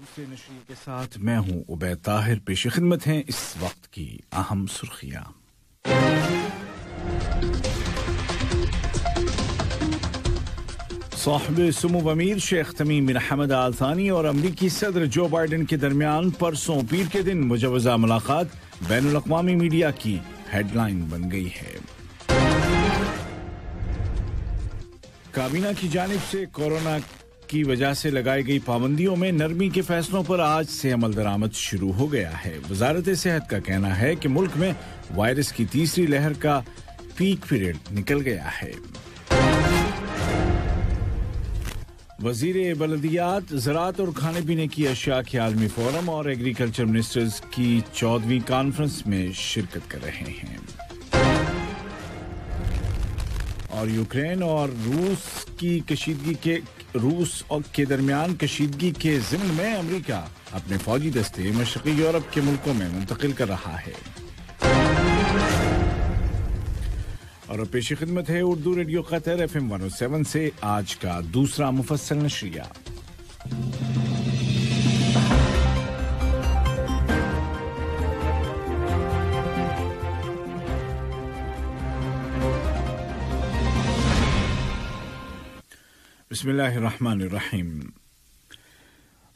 दूसरे नशे के साथ मैं हूँ उबैद ताहिर पेश खिदमत हैं इस वक्त की अहम सुर्खिया साहब समूब अमीर शेख तमीम अहमद आलसानी और अमरीकी सदर जो बाइडन के दरमियान परसों पीर के दिन मुजवजा मुलाकात बैन अवी मीडिया की हेडलाइन बन गई है काबीना की जानब से कोरोना की वजह से लगाई गई पाबंदियों में नरमी के फैसलों पर आज से अमल दरामद शुरू हो गया है वजारत सेहत का कहना है कि मुल्क में वायरस की तीसरी लहर का पीक पीरियड निकल गया है वजीर बलदियात ज़रात और खाने पीने की अशिया के आलमी फोरम और एग्रीकल्चर मिनिस्टर्स की चौदहवीं कॉन्फ्रेंस में शिरकत कर रहे हैं और यूक्रेन और रूस की कशीदगी के रूस और के दरमियान कशीदगी के जिम्मे में अमरीका अपने फौजी दस्ते मशी यूरोप के मुल्कों में मुंतकिल कर रहा है और पेश खिदमत है Urdu radio Qatar F M one O seven से आज का दूसरा मुफसल नशरिया बसमीम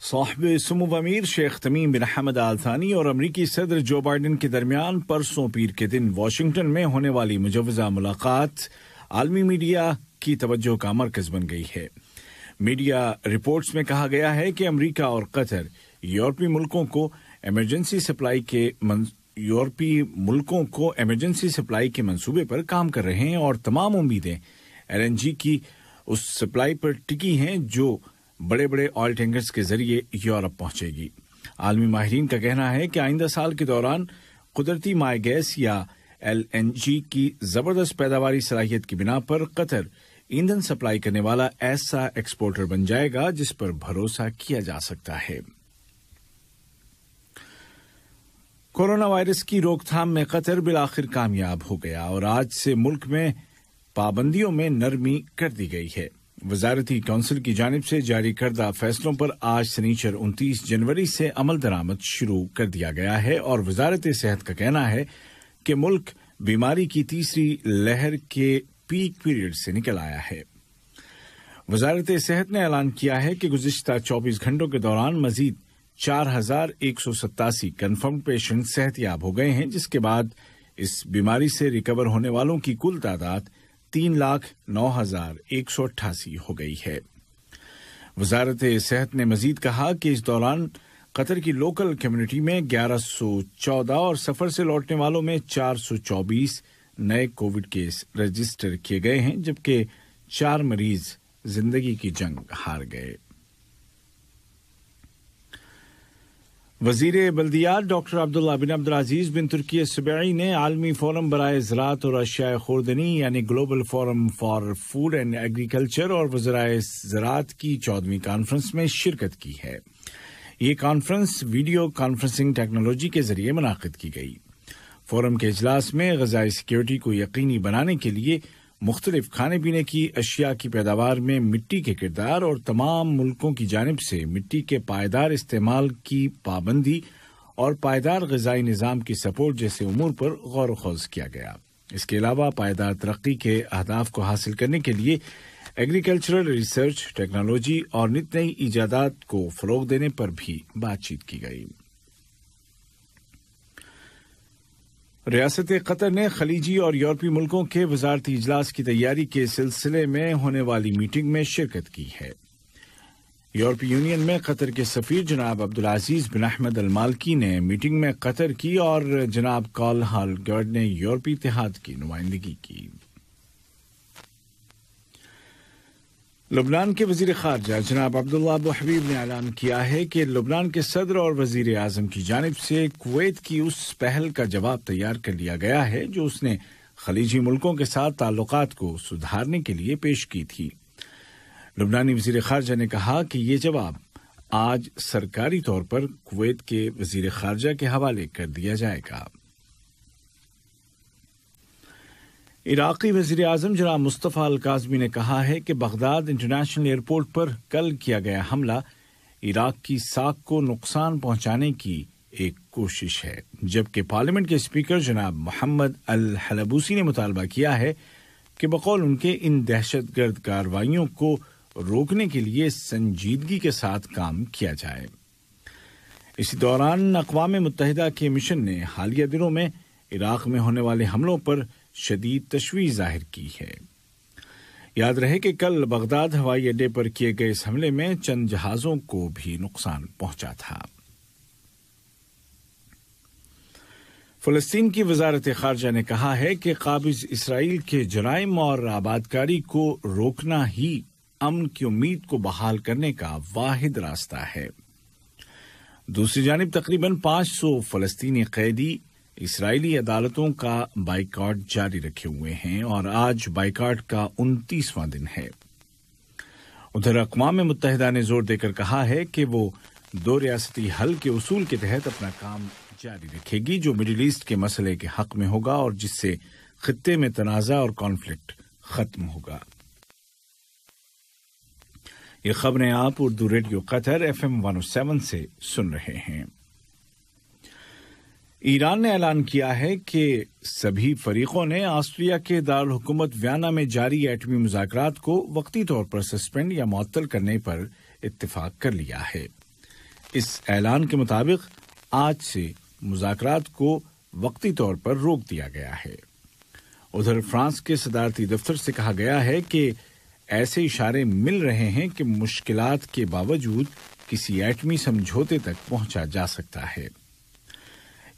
साहब सुम अमीर शेख तमीम बिन अहमद थानी और अमरीकी सदर जो बाइडन के दरमियान परसों पीर के दिन वाशिंगटन में होने वाली मुजवजा मुलाकात आलमी मीडिया की तवज्जो का मरकज बन गई है मीडिया रिपोर्ट्स में कहा गया है कि अमरीका और कतर यूरोपीय मुल्कों को एमरजेंसी सप्लाई के यूरोपीय मुल्कों को एमरजेंसी सप्लाई के मंसूबे पर काम कर रहे हैं और तमाम उम्मीदें एलएनजी की उस सप्लाई पर टिकी हैं जो बड़े बड़े ऑयल टैंकर्स के जरिए यूरोप पहुंचेगी आलमी माहरीन का कहना है कि आइंदा साल के दौरान कुदरती माए गैस या एल की ज़बरदस्त पैदावार सलाहियत की बिना पर कतर ईंधन सप्लाई करने वाला ऐसा एक्सपोर्टर बन जाएगा जिस पर भरोसा किया जा सकता है कोरोना वायरस की रोकथाम में कतर बिल आखिर कामयाब हो गया और आज से मुल्क में पाबंदियों में नरमी कर दी गई है वजारती कौंसिल की जानब से जारी करदा फैसलों पर आज सनीचर उनतीस जनवरी से अमल दरामद शुरू कर दिया गया है और वजारत सेहत का कहना है कि मुल्क बीमारी की तीसरी लहर के पीक पीरियड से निकल आया है वजारत सेहत ने ऐलान किया है कि गुजशत चौबीस घंटों के दौरान मजीद चार हजार एक सौ सत्तासी कन्फर्म पेशेंट सेहतियाब हो गए हैं जिसके बाद इस बीमारी से रिकवर होने वालों की कुल तादाद तीन लाख नौ हजार एक सौ अट्ठासी हो गई है वजारत सेहत ने मजीद कहा कि इस दौरान कतर की लोकल कम्युनिटी में ग्यारह सौ चौदह और सफर से लौटने वालों में चार सौ चौबीस नए कोविड केस रजिस्टर किए गए हैं जबकि चार मरीज जिंदगी की जंग हार गए वजीर बल्दियात doctor Abdullah bin Abdulaziz bin Turki Subaie ने आलमी फोरम बरए ज़रात और अशिया खुरदनी यानी global forum for food and agriculture और वजराए ज़रात की चौदहवीं कॉन्फ्रेंस में शिरकत की है ये कॉन्फ्रेंस वीडियो कॉन्फ्रेंसिंग टेक्नोलॉजी के जरिए मुनद की गई फोरम के अजलास में गजाई सिक्योरिटी को यकीनी बनाने के लिए मुख्तलिफ खाने पीने की अशिया की पैदावार में मिट्टी के किरदार और तमाम मुल्कों की जानब से मिट्टी के पायदार इस्तेमाल की पाबंदी और पायदार गजाई निज़ाम की सपोर्ट जैसे उमूर पर गौर वोज किया गया इसके अलावा पायदार तरक्की के अहदाफ को हासिल करने के लिए एग्रीकल्चरल रिसर्च टेक्नोलॉजी और नित नई ईजादात को फ़रोग देने पर भी बातचीत की गई रियासत कतर ने खलीजी और यूरोपीय मुल्कों के वजारती इजलास की तैयारी के सिलसिले में होने वाली मीटिंग में शिरकत की है यूरोपीय यूनियन में कतर के सफीर जनाब अब्दुल अजीज़ बिन अहमद अलमालकी ने मीटिंग में कतर की और जनाब कॉल हाल ने यूरोपीय इतिहाद की नुमाइंदगी की लुबनान के वजीर खारजा जनाब अब्दुल्ला अबू हबीब ने ऐलान किया है कि लबनान के सदर और वजीर आजम की जानब से कुवैत की उस पहल का जवाब तैयार कर लिया गया है जो उसने खलीजी मुल्कों के साथ ताल्लुक को सुधारने के लिए पेश की थी लुबनानी वजीर खारजा ने कहा कि ये जवाब आज सरकारी तौर पर कुवैत के वजीर खारजा के हवाले कर दिया जाएगा इराक़ी वजीर अजम जनाब मुस्तफ़ा अलकाजमी ने कहा है कि बगदाद इंटरनेशनल एयरपोर्ट पर कल किया गया हमला इराक की साख को नुकसान पहुंचाने की एक कोशिश है जबकि पार्लियामेंट के स्पीकर जनाब मोहम्मद अल हलबूसी ने मुतालबा किया है कि बकौल उनके इन दहशत गर्द कार्रवाइयों को रोकने के लिए संजीदगी के साथ काम किया जाए इसी दौरान अकवा मुतहदा के मिशन ने हालिया दिनों में इराक में होने वाले हमलों पर शदीद तशवी जाहिर की है याद रहे कि कल बगदाद हवाई अड्डे पर किए गए इस हमले में चंद जहाजों को भी नुकसान पहुंचा था फलस्तीन की वजारत खारजा ने कहा है कि काबिज इसराइल के जराइम और आबादकारी को रोकना ही अमन की उम्मीद को बहाल करने का वाहिद रास्ता है दूसरी जानब तकरीबन 500 फलस्तीनी कैदी इसराइली अदालतों का बाइकाट जारी रखे हुए हैं और आज बाइकाट का उनतीसवां दिन है उधर अकवा मुतहदा ने जोर देकर कहा है कि वो दो रियासती हल के उसूल के तहत अपना काम जारी रखेगी जो मिडिल ईस्ट के मसले के हक में होगा और जिससे खत्े में तनाज़ा और कॉन्फ्लिक्ट खत्म होगा ये खबरें आप Urdu radio Qatar F M one seven से सुन रहे हैं ईरान ने ऐलान किया है कि सभी फरीकों ने ऑस्ट्रिया के दारकूमत व्याना में जारी एटमी मुजाकर को वक्ती तौर पर सस्पेंड या मअतल करने पर इतफाक कर लिया है इस ऐलान के मुताबिक आज से मुजात को वक्ती तौर पर रोक दिया गया है उधर फ्रांस के सदारती दफ्तर से कहा गया है कि ऐसे इशारे मिल रहे हैं कि मुश्किल के बावजूद किसी एटमी समझौते तक पहुंचा जा सकता है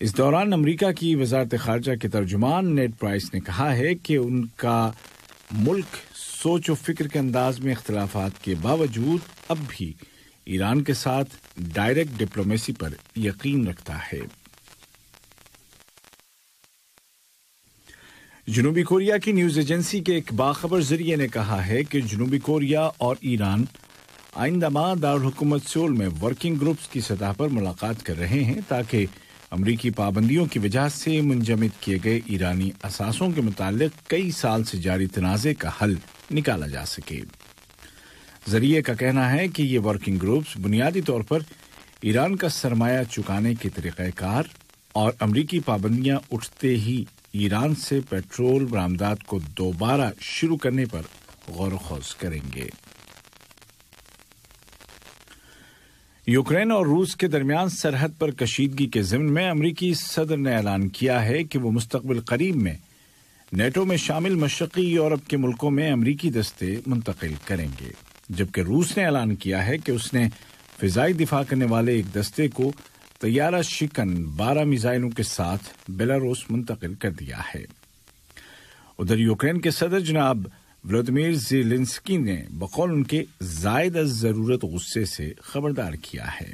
इस दौरान अमेरिका की वजारत खारजा के तर्जुमान नेट प्राइस ने कहा है कि उनका मुल्क सोच व फिक्र के अंदाज में अख्तिलाफात के बावजूद अब भी ईरान के साथ डायरेक्ट डिप्लोमेसी पर यकीन रखता है जनूबी कोरिया की न्यूज़ एजेंसी के एक बाखबर जरिए ने कहा है कि जनूबी कोरिया और ईरान आइंदा माह दारकूमत सोल में वर्किंग ग्रुप्स की सतह पर मुलाकात कर रहे हैं ताकि अमरीकी पाबंदियों की वजह से मुंजमद किए गए ईरानी असासों के मुतालिक कई साल से जारी तनाज़े का हल निकाला जा सके जरिए का कहना है कि ये वर्किंग ग्रुप्स बुनियादी तौर पर ईरान का सरमाया चुकाने के तरीकार और अमरीकी पाबंदियां उठते ही ईरान से पेट्रोल बरामदात को दोबारा शुरू करने पर गौरखोज करेंगे यूक्रेन और रूस के दरमियान सरहद पर कशीदगी के जिम्न में अमरीकी सदर ने ऐलान किया है कि वो मुस्तबिल करीब में नेटो में शामिल मशक़ी यूरोप के मुल्कों में अमरीकी दस्ते मुंतकिल करेंगे जबकि रूस ने ऐलान किया है कि उसने फिजाई दिफा करने वाले एक दस्ते को तैयारा शिकन बारह मिजाइलों के साथ बेलारूस मुंतकिल कर दिया है उधर यूक्रेन के सदर जनाब व्लादिमीर जेलेंस्की ने बकौल उनके जायद ज़रूरत गुस्से से खबरदार किया है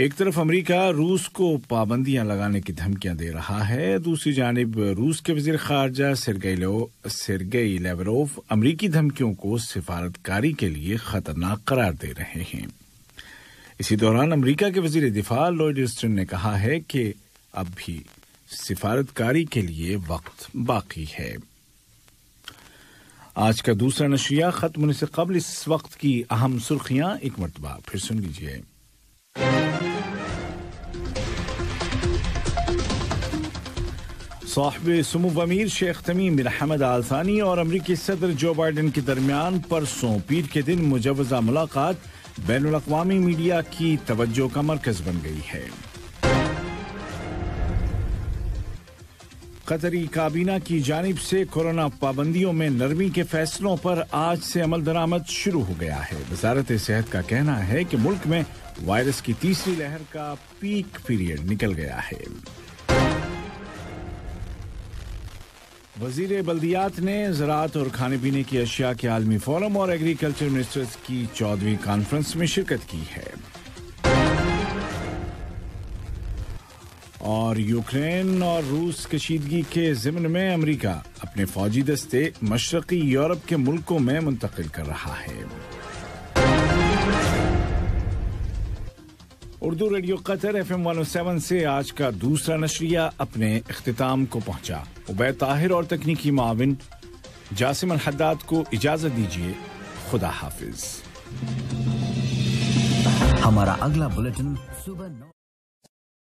एक तरफ अमरीका रूस को पाबंदियां लगाने की धमकियां दे रहा है दूसरी जानब रूस के वजीर खारजा सेर्गेई लेवरोव अमरीकी धमकियों को सिफारतकारी के लिए खतरनाक करार दे रहे हैं इसी दौरान अमरीका के वजीर दिफा लॉयड ने कहा है कि अब भी सिफारतकारी के लिए वक्त बाकी है आज का दूसरा नशिया खत्म होने से कबल इस वक्त की अहम सुर्खियां एक मरतबा फिर सुन लीजिए साहब समूब अमीर शेख तमीम अहमद आलसानी और अमरीकी सदर जो बाइडन के दरमियान परसों पीर के दिन मुजवजा मुलाकात बैन अवी मीडिया की तवज्जो का मरकज बन गई है कतरी काबीना की जानब से कोरोना पाबंदियों में नरमी के फैसलों पर आज से अमल दरामद शुरू हो गया है वजारत सेहत का कहना है कि मुल्क में वायरस की तीसरी लहर का पीक पीरियड निकल गया है वजीर बल्दियात ने ज़रात और खाने पीने की अशिया के आलमी फोरम और एग्रीकल्चर मिनिस्टर्स की चौदहवीं कॉन्फ्रेंस में शिरकत की है और यूक्रेन और रूस कशीदगी के जिमन में अमेरिका अपने फौजी दस्ते मशरकी यूरोप के मुल्कों में मुंतकिल कर रहा है Urdu radio Qatar F M one seven से आज का दूसरा नशरिया अपने अख्ताम को पहुंचा उबैद ताहिर और तकनीकी माविन जासिम हद्दाद को इजाजत दीजिए खुदा हाफिज हमारा अगला बुलेटिन सुबह